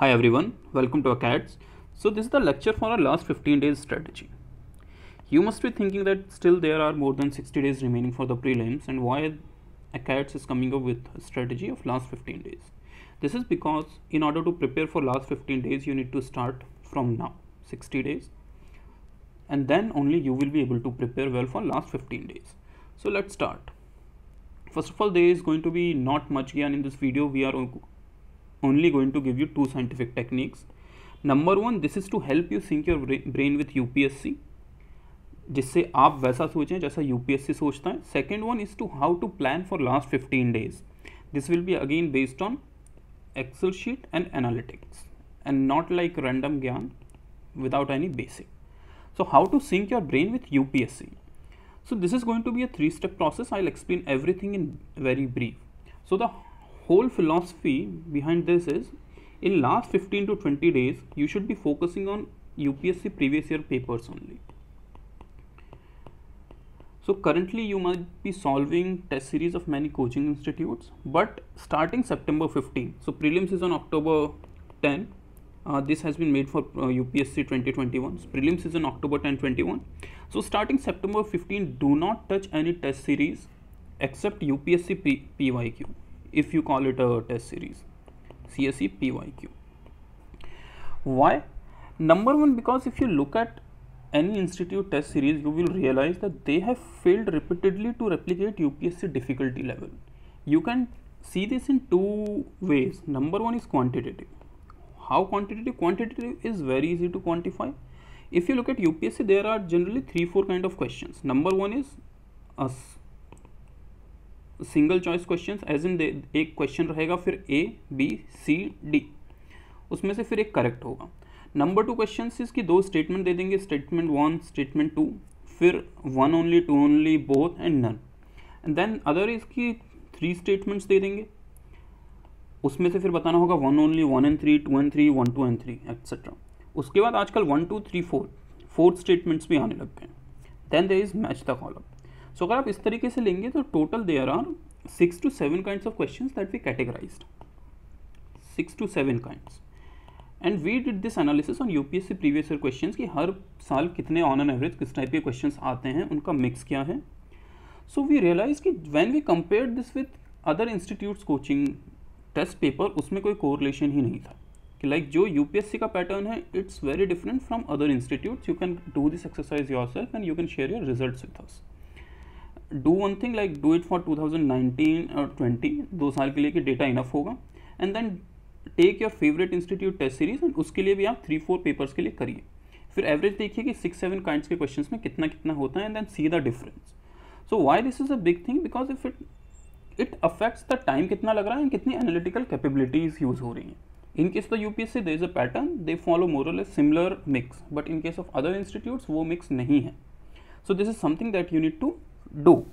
Hi everyone, welcome to ACADS. So this is the lecture for our last 15 days strategy. You must be thinking that still there are more than 60 days remaining for the prelims and why ACADS is coming up with a strategy of last 15 days. This is because in order to prepare for last 15 days, you need to start from now, 60 days. And then only you will be able to prepare well for last 15 days. So let's start. First of all, there is going to be not much gyan in this video. We are only going to give you two scientific techniques Number one, this is to help you sync your brain with UPSC, जिससे आप वैसा सोचें जैसा UPSC सोचता है second one is to how to plan for last fifteen days this will be again based on Excel sheet and analytics and not like random ज्ञान without any basic. So how to sync your brain with UPSC? So this is going to be a three-step process. I'll explain everything in very brief. So the whole philosophy behind this is in last 15 to 20 days you should be focusing on UPSC previous year papers only. So currently you might be solving test series of many coaching institutes but starting September 15 so prelims is on October 10 uh, this has been made for uh, UPSC 2021 so prelims is on October 10 21 so starting September 15 do not touch any test series except UPSC P PYQ if you call it a test series CSE PYQ. Why? Number one, because if you look at any institute test series, you will realize that they have failed repeatedly to replicate UPSC difficulty level. You can see this in two ways. Number one is quantitative. How quantitative? Quantitative is very easy to quantify. If you look at UPSC, there are generally three, four kind of questions. Number one is a single choice question as in एक question रहेगा फिर A B C D उसमें से फिर एक correct होगा number two question इसकी दो स्टेटमेंट दे देंगे स्टेटमेंट वन स्टेटमेंट टू फिर one only two only both and none and then other इसकी थ्री स्टेटमेंट्स दे देंगे उसमें से फिर बताना होगा one only one and three two and three one two and three etcetera उसके बाद आजकल one two three four fourth statements भी आने लग गए then there is match the column so अगर आप इस तरीके से लेंगे तो total there are six to seven kind of question that we categorise six to seven kinds and we did this analysis on UPSC previous year question कि हर साल कितने ऑन एन एवरेज किस टाइप के क्वेश्चन आते हैं उनका mix क्या है सो वी रियलाइज कि when we compare this with other institutes coaching test paper उसमें कोई कोरिलेशन ही नहीं था कि लाइक like, जो यूपीएससी का पैटर्न है it's very different from other institutes you can do this exercise yourself and you can share your result with us do one thing like do it for 2019 और 20 दो साल के लिए कि data enough होगा and then take your favourite institute test series and उसके लिए भी आप थ्री फोर पेपर्स के लिए करिए फिर एवरेज देखिए कि सिक्स सेवन काइंड्स के क्वेश्चन में कितना कितना होता है and then see the difference so why this is a big thing because if it it affects the time कितना लग रहा है एंड कितनी एनालिटिकल कैपेबिलिटीज यूज हो रही हैं in case the U P S C there is a pattern they follow more or less similar mix but in case of other institute वो mix नहीं है so this is something that you need to do.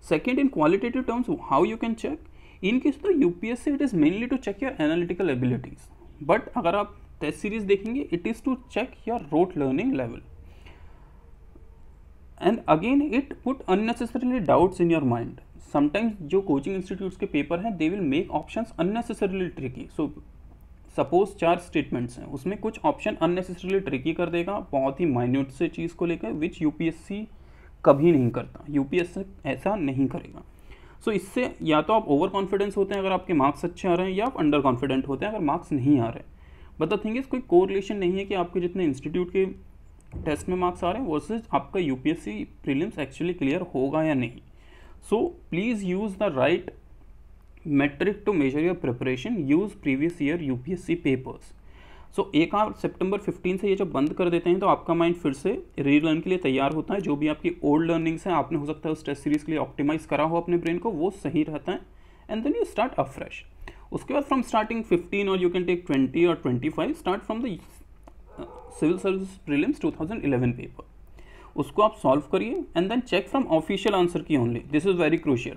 Second, in qualitative terms, how you can check? In case of UPSC, it is mainly to check your analytical abilities. But अगर आप test series देखेंगे it is to check your rote learning level and again it put unnecessarily doubts in your mind sometimes जो coaching institutes के paper हैं they will make options unnecessarily tricky so suppose चार statements हैं उसमें कुछ option unnecessarily tricky कर देगा बहुत ही माइन्यूट से चीज़ को लेकर विच यूपीएससी कभी नहीं करता यूपीएससी ऐसा नहीं करेगा सो so, इससे या तो आप ओवर कॉन्फिडेंस होते हैं अगर आपके मार्क्स अच्छे आ रहे हैं या आप अंडर कॉन्फिडेंट होते हैं अगर मार्क्स नहीं आ रहे बट द थिंग इज कोई कोरिलेशन नहीं है कि आपके जितने इंस्टीट्यूट के टेस्ट में मार्क्स आ रहे हैं वर्सेज आपका यूपीएससी प्रीलिम्स एक्चुअली क्लियर होगा या नहीं so please use the right metric to use previous year U P S C papers so so, एक आप सितंबर 15 से ये जब बंद कर देते हैं तो आपका माइंड फिर से रीलर्न के लिए तैयार होता है जो भी आपकी ओल्ड लर्निंग्स हैं आपने हो सकता है उस टेस्ट सीरीज़ के लिए ऑप्टिमाइज़ करा हो अपने ब्रेन को वो सही रहता है and then you start afresh उसके बाद फ्रॉम स्टार्टिंग फिफ्टीन और यू कैन टेक ट्वेंटी और five start from the civil services prelims 2011 paper उसको आप सॉल्व करिए and then check from official answer key only this is very crucial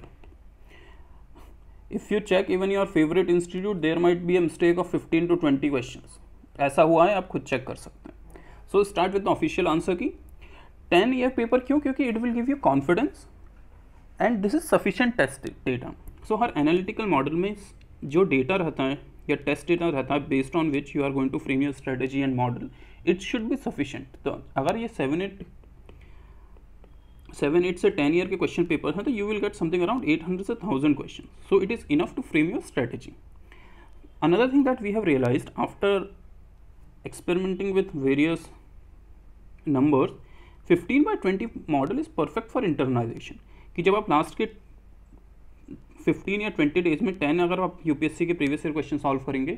if you check even your favourite institute there might be a mistake of fifteen to twenty questions ऐसा हुआ है आप खुद check कर सकते हैं so start with official answer key ten year paper क्यों क्योंकि it will give you confidence and this is sufficient test data so हर एनालिटिकल मॉडल में जो डेटा रहता है या टेस्ट डेटा रहता है based on which you are going to frame your strategy and model it should be sufficient तो अगर ये सेवन एट सेवन एट से टेन ईयर के क्वेश्चन पेपर हैं तो you will get something around eight hundred से thousand question so it is enough to frame your strategy another thing that we have realise after experimenting with various numbers 15 by 20 model is perfect for internalization कि जब आप last के 15 या 20 days में 10 अगर आप UPSC के प्रीवियस ईयर क्वेश्चन सॉल्व करेंगे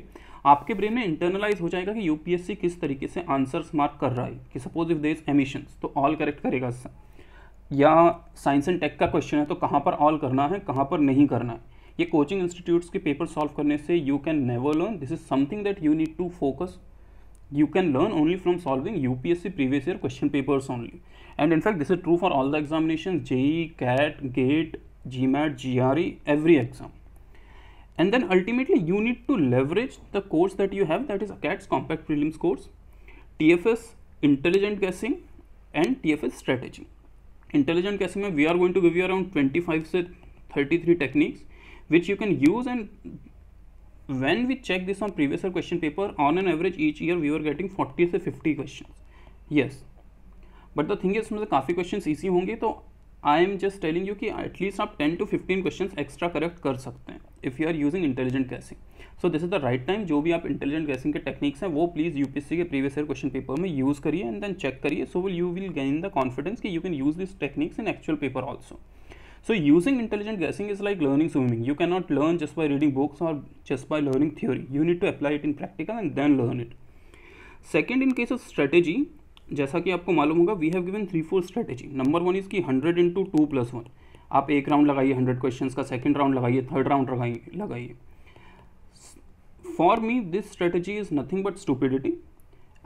आपके ब्रेन में इंटरनलाइज हो जाएगा कि यूपीएससी किस तरीके से आंसर्स मार्क कर रहा है कि suppose if they is emissions तो ऑल करेक्ट करेगा इससे या साइंस एंड टेक का क्वेश्चन है तो कहाँ पर ऑल करना है कहाँ पर नहीं करना है ये कोचिंग इंस्टीट्यूट्स के पेपर सॉल्व करने से you can never learn this is something that you need to focus you can learn only from solving UPSC previous year question papers only. And in fact, this is true for all the examinations JE, CAT, GATE, GMAT, GRE, every exam. And then ultimately, you need to leverage the course that you have that is CAT's Compact Prelims course, TFS Intelligent Guessing, and TFS Strategy. Intelligent guessing, we are going to give you around 25 to 33 techniques which you can use and when we check this on previous year question paper on an average each year we were getting 40 से 50 questions yes but the thing is उसमें से काफ़ी questions easy होंगे तो I am just telling you कि at least आप 10 to 15 questions extra correct कर सकते हैं if you are using intelligent guessing so this is the right time जो भी आप intelligent guessing के techniques हैं वो please UPSC के previous year question paper में use करिए and then check करिए so will you will gain the confidence कि you can use these techniques in actual paper also so using intelligent guessing is like learning swimming you cannot learn just by reading books or just by learning theory you need to apply it in practical and then learn it second in case of strategy जैसा कि आपको मालूम होगा we have given three four strategy number one is की hundred into two plus one आप एक round लगाइए hundred question का सेकेंड राउंड लगाइए थर्ड राउंड लगाइए लगाइए for me this strategy is nothing but stupidity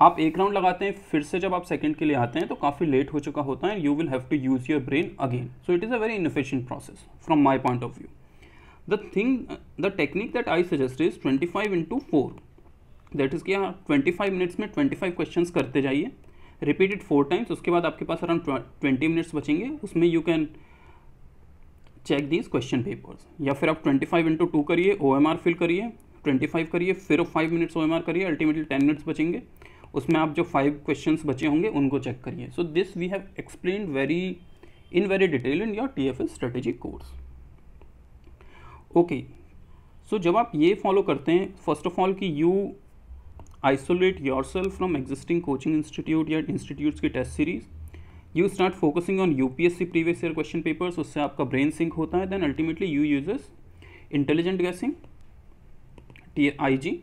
आप एक राउंड लगाते हैं फिर से जब आप सेकंड के लिए आते हैं तो काफ़ी लेट हो चुका होता है you will have to use your brain again so it is a very inefficient process from my point of view the thing the technique that I suggest is twenty five into four that is क्या twenty five minutes में twenty five question करते जाइए repeated four times उसके बाद आपके पास around twenty minutes बचेंगे उसमें you can check these question papers या फिर आप ट्वेंटी फाइव इंटू टू करिए ओ एम आर फिल करिए ट्वेंटी फाइव करिए फिर five minutes O M R करिए अल्टीमेटली टेन मिनट्स बचेंगे उसमें आप जो फाइव क्वेश्चंस बचे होंगे उनको चेक करिए so this we have explain very in very detail in your T F S strategy course okay so जब आप ये फॉलो करते हैं फर्स्ट ऑफ ऑल कि you isolate yourself from existing coaching institute या institutes की test series you start focusing on U P S C previous year question papers उससे आपका ब्रेन सिंक होता है then ultimately you uses intelligent guessing T I G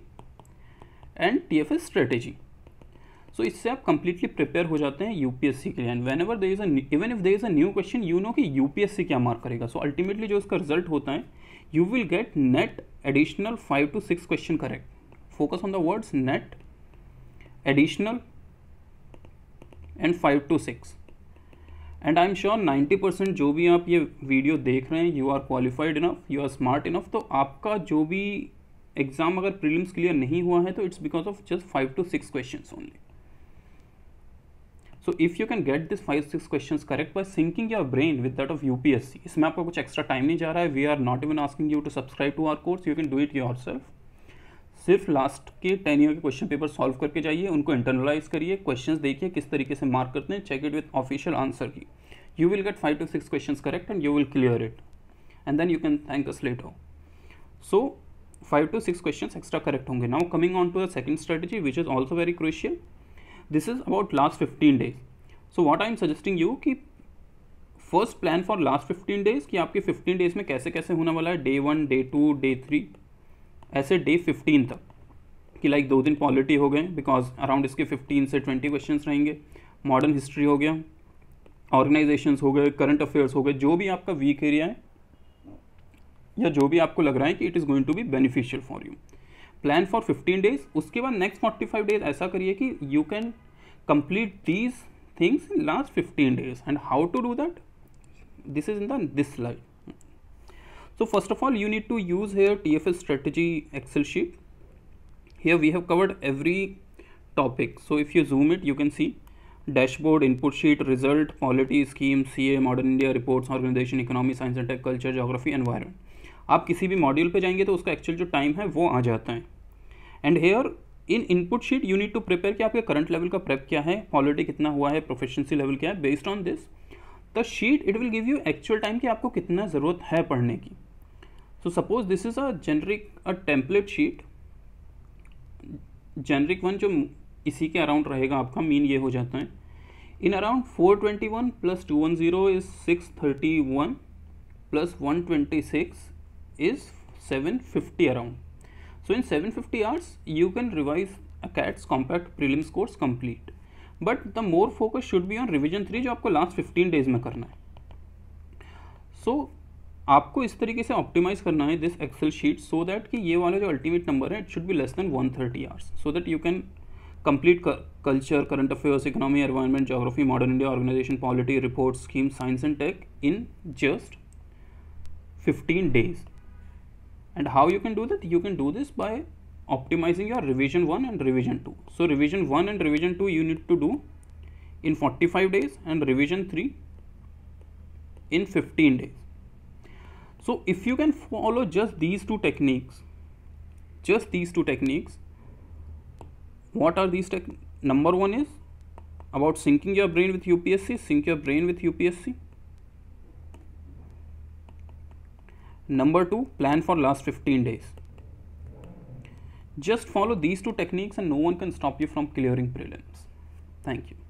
and T F S strategy so so, इससे आप completely prepare हो जाते हैं UPSC के लिए and whenever they is even if they is a new question you know कि UPSC क्या mark करेगा सो so, अल्टीमेटली जो इसका रिजल्ट होता है you will get net additional five to six question correct focus on the words net additional and five to six and I am sure ninety percent जो भी आप ये video देख रहे हैं you are qualified enough you are smart enough तो आपका जो भी एग्ज़ाम अगर प्रीलिम्स क्लियर नहीं हुआ है तो it's because of just five to six question only so if you can get this five six question correct by syncing your brain with that of UPSC इसमें आपका कुछ एक्स्ट्रा टाइम नहीं जा रहा है we are not even asking you to subscribe to our course you can do it yourself सिर्फ last के ten year के क्वेश्चन पेपर सॉल्व करके जाइए उनको इंटरनलाइज करिए क्वेश्चंस देखिए किस तरीके से मार्क करते हैं check it with official answer key you will get five to six question correct and you will clear it and then you can thank us later so five to six question extra correct होंगे now coming on to the second strategy which is also very crucial this is about last fifteen days so what I am suggesting you कि first plan for last fifteen days कि आपके fifteen days में कैसे कैसे होने वाला है day one day two day three ऐसे डे फिफ्टीन तक कि लाइक दो दिन पॉलिटी हो गए बिकॉज अराउंड इसके फिफ्टीन से ट्वेंटी क्वेश्चन रहेंगे मॉडर्न हिस्ट्री हो गया ऑर्गेनाइजेशन हो गए करंट अफेयर्स हो गए जो भी आपका वीक एरिया है या जो भी आपको लग रहा है कि it is going to be beneficial for you Plan for 15 days. उसके बाद नेक्स्ट फोर्टी फाइव डेज ऐसा करिए कि you can complete these things in last fifteen days and how to do that this is in the this slide so first of all you need to use here tfs strategy excel sheet here we have covered every topic so if you zoom it you can see dashboard input sheet result quality scheme ca modern india reports organization economy science and tech culture geography environment आप किसी भी module पे जाएंगे तो उसका actual जो time है वो आ जाता है and here in input sheet you need to prepare कि आपके करंट लेवल का प्रेप क्या है क्वालिटी कितना हुआ है प्रोफेशनसी लेवल क्या है based on this the sheet it will give you actual time कि आपको कितना ज़रूरत है पढ़ने की so suppose this is a generic uh template sheet generic one जो इसी के अराउंड रहेगा आपका मीन ये हो जाता है in around four twenty one plus two one zero is six thirty one plus one twenty six is 750 around. So in 750 hours, you can revise a CATS compact prelims course complete. But the more focus should be on revision three जो आपको last 15 days में करना है सो so, आपको इस तरीके से optimise करना है this excel sheet so that कि ये वाले जो अल्टीमेट नंबर है it should be less than 130 thirty hours so that you can complete culture current affairs economy environment geography modern India organisation polity report scheme science and tech in just 15 days and how you can do that you can do this by optimizing your revision 1 and revision 2 so revision 1 and revision 2 you need to do in 45 days and revision 3 in 15 days so if you can follow just these two techniques just these two techniques what are these tech number one is about syncing your brain with UPSC sync your brain with UPSC Number two, plan for last 15 days. Just follow these two techniques and no one can stop you from clearing prelims. Thank you.